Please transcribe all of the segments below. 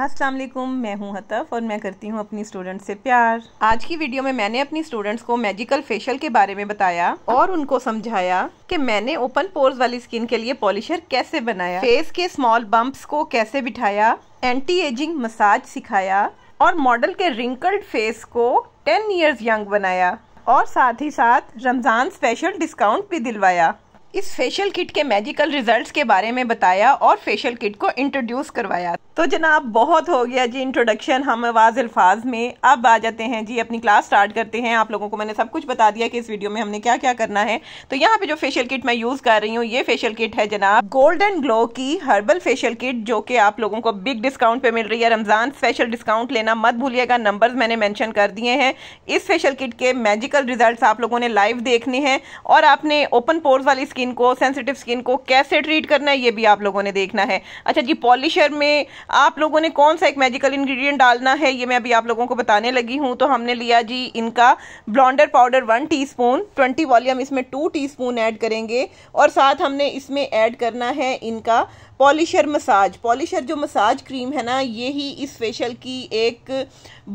अस्सलाम वालेकुम मैं हूं हतफ और मैं करती हूं अपनी स्टूडेंट्स से प्यार आज की वीडियो में मैंने अपनी स्टूडेंट्स को मैजिकल फेशियल के बारे में बताया और उनको समझाया कि मैंने ओपन पोर्स वाली स्किन के लिए पॉलिशर कैसे बनाया फेस के स्मॉल बम्प्स को कैसे बिठाया एंटी एजिंग मसाज सिखाया और मॉडल के रिंकल्ड फेस को टेन ईयर्स यंग बनाया और साथ ही साथ रमज़ान स्पेशल डिस्काउंट भी दिलवाया इस फेशियल किट के मैजिकल रिजल्ट्स के बारे में बताया और फेशियल किट को इंट्रोड्यूस करवाया तो जनाब बहुत हो गया जी इंट्रोडक्शन हम आवाज़ अल्फाज में अब आ जाते हैं जी अपनी क्लास स्टार्ट करते हैं आप लोगों को मैंने सब कुछ बता दिया कि इस वीडियो में हमने क्या क्या करना है तो यहाँ पे जो फेशियल किट मैं यूज़ कर रही हूँ ये फेशियल किट है जनाब गोल्डन ग्लो की हर्बल फेशियल किट जो कि आप लोगों को बिग डिस्काउंट पे मिल रही है रमज़ान स्पेशल डिस्काउंट लेना मत भूलिएगा नंबर मैंने मैंशन कर दिए हैं इस फेशियल किट के मैजिकल रिजल्ट आप लोगों ने लाइव देखने हैं और आपने ओपन पोर्स वाली स्किन को सेंसिटिव स्किन को कैसे ट्रीट करना है ये भी आप लोगों ने देखना है अच्छा जी पॉलिशर में आप लोगों ने कौन सा एक मेजिकल इंग्रेडिएंट डालना है ये मैं अभी आप लोगों को बताने लगी हूँ तो हमने लिया जी इनका blonder powder one teaspoon twenty volume इसमें टू टी स्पून ऐड करेंगे और साथ हमने इसमें ऐड करना है इनका पॉलिशर मसाज पॉलिशर जो मसाज क्रीम है ना ये ही इस फेशियल की एक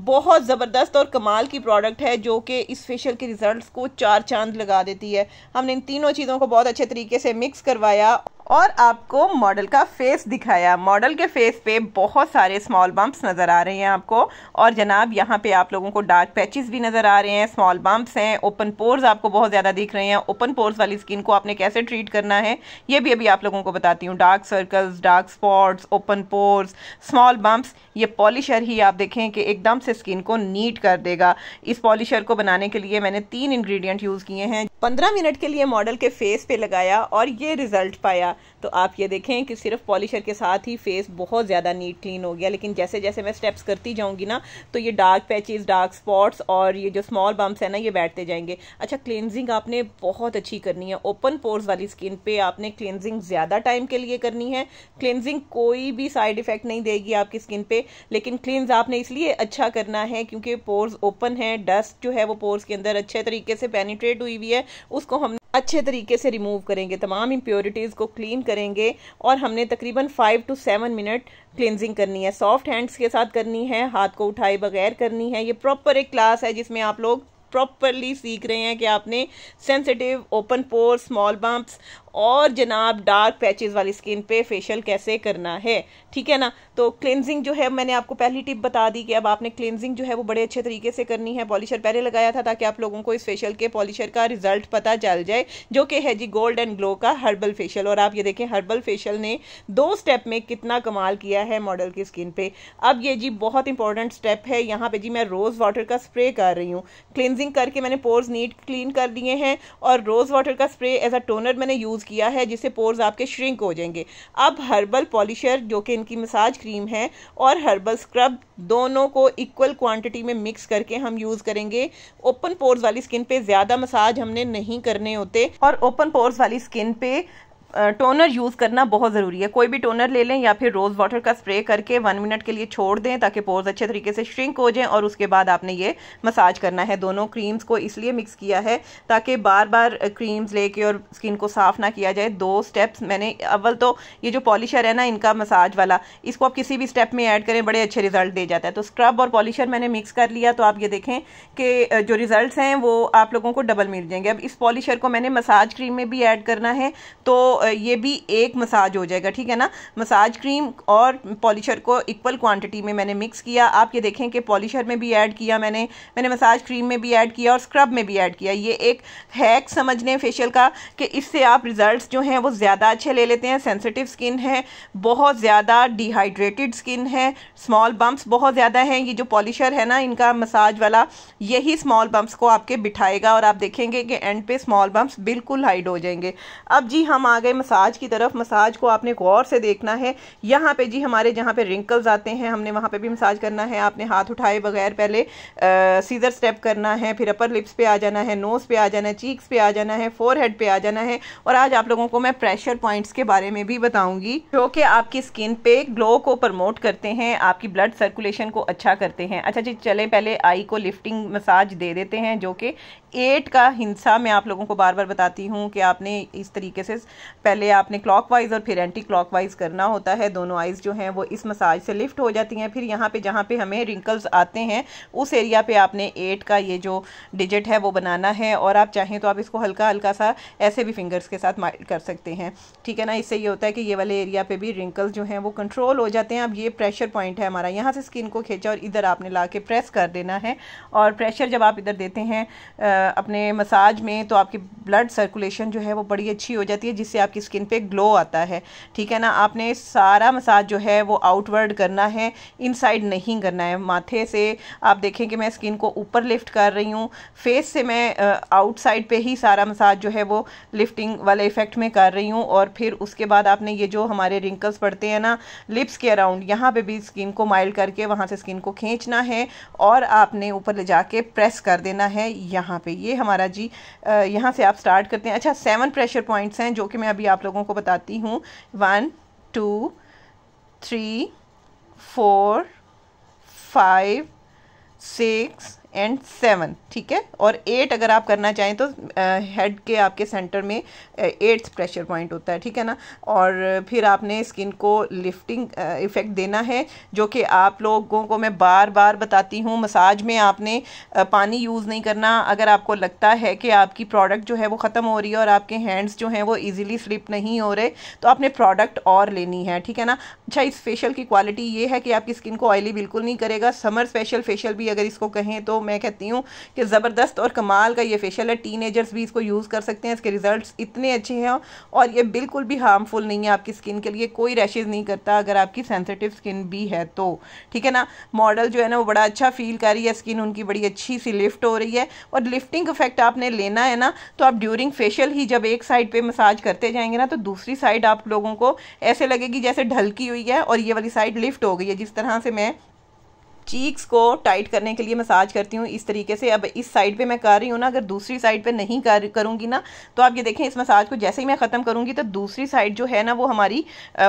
बहुत ज़बरदस्त और कमाल की प्रोडक्ट है जो कि इस फेशियल के रिज़ल्ट को चार चांद लगा देती है हमने इन तीनों चीज़ों को बहुत अच्छे तरीके से मिक्स करवाया और आपको मॉडल का फेस दिखाया मॉडल के फेस पे बहुत सारे स्मॉल बम्प्स नज़र आ रहे हैं आपको और जनाब यहाँ पे आप लोगों को डार्क पैचेस भी नज़र आ रहे हैं स्मॉल बम्प्स हैं ओपन पोर्स आपको बहुत ज़्यादा दिख रहे हैं ओपन पोर्स वाली स्किन को आपने कैसे ट्रीट करना है ये भी अभी आप लोगों को बताती हूँ dark circles dark spots open pores small bumps ये पॉलिशर ही आप देखें कि एकदम से स्किन को नीट कर देगा इस पॉलिशर को बनाने के लिए मैंने तीन इन्ग्रीडियंट यूज़ किए हैं पंद्रह मिनट के लिए मॉडल के फेस पे लगाया और ये रिज़ल्ट पाया तो आप ये देखें कि सिर्फ पॉलिशर के साथ ही फेस बहुत ज़्यादा नीट क्लीन हो गया लेकिन जैसे जैसे मैं स्टेप्स करती जाऊँगी ना तो ये डार्क पैचेज डार्क स्पॉट्स और ये जो स्मॉल बम्प्स हैं ना ये बैठते जाएंगे अच्छा क्लिनजिंग आपने बहुत अच्छी करनी है ओपन पोर्स वाली स्किन पर आपने क्लिनजिंग ज़्यादा टाइम के लिए करनी है क्लिनजिंग कोई भी साइड इफेक्ट नहीं देगी आपकी स्किन पर लेकिन क्लिनज आपने इसलिए अच्छा करना है क्योंकि पोर्स ओपन है डस्ट जो है वो पोर्स के अंदर अच्छे तरीके से पेनिट्रेट हुई हुई है उसको हमने अच्छे तरीके से रिमूव करेंगे तमाम इम्प्योरिटीज़ को क्लीन करेंगे और हमने तकरीबन five to seven minute cleansing करनी है सॉफ्ट हैंड्स के साथ करनी है हाथ को उठाए बगैर करनी है ये प्रॉपर एक क्लास है जिसमें आप लोग प्रॉपरली सीख रहे हैं कि आपने sensitive open pore small bumps और जनाब डार्क पैचेस वाली स्किन पे फेशियल कैसे करना है ठीक है ना तो क्लिनजिंग जो है मैंने आपको पहली टिप बता दी कि अब आपने क्लिनजिंग जो है वो बड़े अच्छे तरीके से करनी है पॉलिशर पहले लगाया था ताकि आप लोगों को इस फेशियल के पॉलिशर का रिजल्ट पता चल जाए जो कि है जी गोल्ड एंड ग्लो का हर्बल फेशियल और आप ये देखें हर्बल फेशियल ने दो स्टेप में कितना कमाल किया है मॉडल की स्किन पे अब ये जी बहुत इंपॉर्टेंट स्टेप है यहाँ पे जी मैं रोज़ वाटर का स्प्रे कर रही हूँ क्लिनजिंग करके मैंने पोर्स नीट क्लीन कर दिए हैं और रोज़ वाटर का स्प्रे एज अ टोनर मैंने यूज़ यूज़ किया है जिससे पोर्स आपके श्रिंक हो जाएंगे अब हर्बल पॉलिशर जो कि इनकी मसाज क्रीम है और हर्बल स्क्रब दोनों को इक्वल क्वांटिटी में मिक्स करके हम यूज़ करेंगे ओपन पोर्स वाली स्किन पे ज़्यादा मसाज हमने नहीं करने होते और ओपन पोर्स वाली स्किन पे टोनर यूज़ करना बहुत ज़रूरी है कोई भी टोनर ले लें या फिर रोज़ वाटर का स्प्रे करके वन मिनट के लिए छोड़ दें ताकि पोर्स अच्छे तरीके से श्रिंक हो जाएं और उसके बाद आपने ये मसाज करना है दोनों क्रीम्स को इसलिए मिक्स किया है ताकि बार बार क्रीम्स लेके और स्किन को साफ़ ना किया जाए दो स्टेप्स मैंने अव्वल तो ये जो पॉलिशर है ना इनका मसाज वाला इसको आप किसी भी स्टेप में ऐड करें बड़े अच्छे रिजल्ट दे जाता है तो स्क्रब और पॉलिशर मैंने मिक्स कर लिया तो आप ये देखें कि जो रिज़ल्ट हैं वो आप लोगों को डबल मिल जाएंगे अब इस पॉलिशर को मैंने मसाज क्रीम में भी ऐड करना है तो ये भी एक मसाज हो जाएगा ठीक है ना मसाज क्रीम और पॉलिशर को इक्वल क्वांटिटी में मैंने मिक्स किया आप ये देखें कि पॉलिशर में भी ऐड किया मैंने मैंने मसाज क्रीम में भी ऐड किया और स्क्रब में भी ऐड किया ये एक हैक समझ लें फेशियल का कि इससे आप रिज़ल्ट जो हैं वो ज़्यादा अच्छे ले लेते हैं सेंसिटिव स्किन है बहुत ज़्यादा डिहाइड्रेटेड स्किन है स्मॉल बम्प्स बहुत ज़्यादा हैं ये जो पॉलिशर है ना इनका मसाज वाला यही स्मॉल बम्प्स को आपके बिठाएगा और आप देखेंगे कि एंड पे स्मॉल बम्प्स बिल्कुल हाइड हो जाएंगे अब जी हम आ गए मसाज की तरफ मसाज को आपने गौर से देखना है यहाँ पे जी हमारे जहाँ पे रिंकल्स आते हैं हमने वहाँ पे भी मसाज करना है आपने हाथ उठाए बगैर पहले आ, सीजर स्टेप करना है फिर अपर लिप्स पे आ जाना है नोज़ पे आ जाना है चीक्स पे आ जाना है फोर हेड पे आ जाना है और आज आप लोगों को मैं प्रेशर पॉइंट्स के बारे में भी बताऊंगी जो कि आपकी स्किन पे ग्लो को प्रमोट करते हैं आपकी ब्लड सर्कुलेशन को अच्छा करते हैं अच्छा जी चले पहले आई को लिफ्टिंग मसाज दे देते हैं जो कि एट का हिंसा मैं आप लोगों को बार बार बताती हूँ कि आपने इस तरीके से पहले आपने क्लॉकवाइज और फिर एंटी क्लॉकवाइज करना होता है दोनों आइज़ जो हैं वो इस मसाज से लिफ्ट हो जाती हैं फिर यहाँ पे जहाँ पे हमें रिंकल्स आते हैं उस एरिया पे आपने एट का ये जो डिजिट है वो बनाना है और आप चाहें तो आप इसको हल्का हल्का सा ऐसे भी फिंगर्स के साथ माइल कर सकते हैं ठीक है ना इससे ये होता है कि ये वाले एरिया पर भी रिंकल्स जो हैं वो कंट्रोल हो जाते हैं अब ये प्रेशर पॉइंट है हमारा यहाँ से स्किन को खींचा और इधर आपने ला के प्रेस कर देना है और प्रेशर जब आप इधर देते हैं अपने मसाज में तो आपकी ब्लड सर्कुलेशन जो है वो बड़ी अच्छी हो जाती है जिससे आप आपकी स्किन पे ग्लो आता है ठीक है ना आपने सारा मसाज जो है वो आउटवर्ड करना है इनसाइड नहीं करना है माथे से आप देखें कि मैं स्किन को ऊपर लिफ्ट कर रही हूँ फेस से मैं आउटसाइड पे ही सारा मसाज जो है वो लिफ्टिंग वाले इफ़ेक्ट में कर रही हूँ और फिर उसके बाद आपने ये जो हमारे रिंकल्स पड़ते हैं ना लिप्स के अराउंड यहाँ पर भी स्किन को माइल्ड करके वहाँ से स्किन को खींचना है और आपने ऊपर ले जाके प्रेस कर देना है यहाँ पर ये हमारा जी यहाँ से आप स्टार्ट करते हैं अच्छा सेवन प्रेशर पॉइंट्स हैं जो कि मैं अभी अभी आप लोगों को बताती हूँ one two three four five six and seven ठीक है और एट अगर आप करना चाहें तो हेड के आपके सेंटर में एट्थ प्रेशर पॉइंट होता है ठीक है ना और फिर आपने स्किन को लिफ्टिंग इफ़ेक्ट देना है जो कि आप लोगों को मैं बार बार बताती हूँ मसाज में आपने पानी यूज़ नहीं करना अगर आपको लगता है कि आपकी प्रोडक्ट जो है वो ख़त्म हो रही है और आपके हैंड्स जो हैं वो ईज़िली स्लिप नहीं हो रहे तो आपने प्रोडक्ट और लेनी है ठीक है ना अच्छा इस फेशियल की क्वालिटी ये है कि आपकी स्किन को ऑयली बिल्कुल नहीं करेगा समर स्पेशल फेशियल भी अगर इसको कहें तो मैं कहती हूँ कि ज़बरदस्त और कमाल का ये फेशियल है टीन भी इसको यूज़ कर सकते हैं इसके रिज़ल्ट इतने अच्छे हैं और ये बिल्कुल भी हार्मफुल नहीं है आपकी स्किन के लिए कोई रैशेज़ नहीं करता अगर आपकी सेंसिटिव स्किन भी है तो ठीक है ना मॉडल जो है ना वो बड़ा अच्छा फील कर रही है स्किन उनकी बड़ी अच्छी सी लिफ्ट हो रही है और लिफ्टिंग इफेक्ट आपने लेना है ना तो आप ड्यूरिंग फेशियल ही जब एक साइड पे मसाज करते जाएंगे ना तो दूसरी साइड आप लोगों को ऐसे लगेगी जैसे ढलकी हुई है और ये वाली साइड लिफ्ट हो गई है जिस तरह से मैं चीक्स को टाइट करने के लिए मसाज करती हूँ इस तरीके से अब इस साइड पे मैं कर रही हूँ ना अगर दूसरी साइड पे नहीं कर करूँगी ना तो आप ये देखें इस मसाज को जैसे ही मैं ख़त्म करूँगी तो दूसरी साइड जो है ना वो हमारी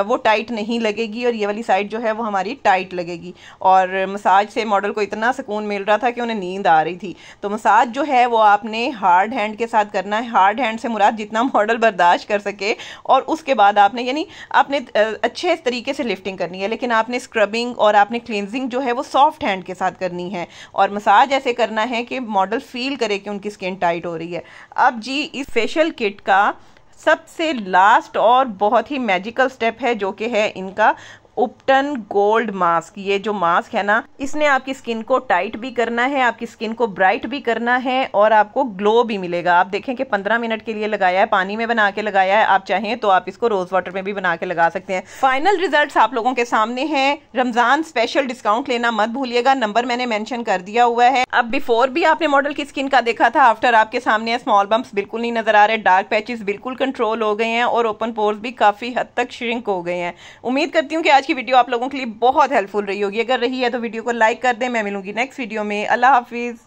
वो टाइट नहीं लगेगी और ये वाली साइड जो है वो हमारी टाइट लगेगी और मसाज से मॉडल को इतना सुकून मिल रहा था कि उन्हें नींद आ रही थी तो मसाज जो है वो आपने हार्ड हैंड के साथ करना है हार्ड हैंड से मुराद जितना मॉडल बर्दाश्त कर सके और उसके बाद आपने यानी आपने अच्छे तरीके से लिफ्टिंग करनी है लेकिन आपने स्क्रबिंग और आपने क्लिनजिंग जो है वो सॉफ्ट सॉफ्ट हैंड के साथ करनी है और मसाज ऐसे करना है कि मॉडल फील करे कि उनकी स्किन टाइट हो रही है अब जी इस फेशियल किट का सबसे लास्ट और बहुत ही मैजिकल स्टेप है जो कि है इनका उपटन गोल्ड मास्क ये जो मास्क है ना इसने आपकी स्किन को टाइट भी करना है आपकी स्किन को ब्राइट भी करना है और आपको ग्लो भी मिलेगा आप देखें कि 15 मिनट के लिए लगाया है पानी में बना के लगाया है आप चाहें तो आप इसको रोज वाटर में भी बना के लगा सकते हैं फाइनल रिजल्ट आप लोगों के सामने है रमजान स्पेशल डिस्काउंट लेना मत भूलिएगा नंबर मैंने मैंशन कर दिया हुआ है अब बिफोर भी आपने मॉडल की स्किन का देखा था आफ्टर आपके सामने स्मॉल बम्प बिल्कुल नहीं नजर आ रहे डार्क पैचेस बिल्कुल कंट्रोल हो गए हैं और ओपन पोर्स भी काफी हद तक श्रिंक हो गए हैं उम्मीद करती हूँ कि आज की वीडियो आप लोगों के लिए बहुत हेल्पफुल रही होगी अगर रही है तो वीडियो को लाइक कर दें मैं मिलूंगी नेक्स्ट वीडियो में अल्लाह हाफिज़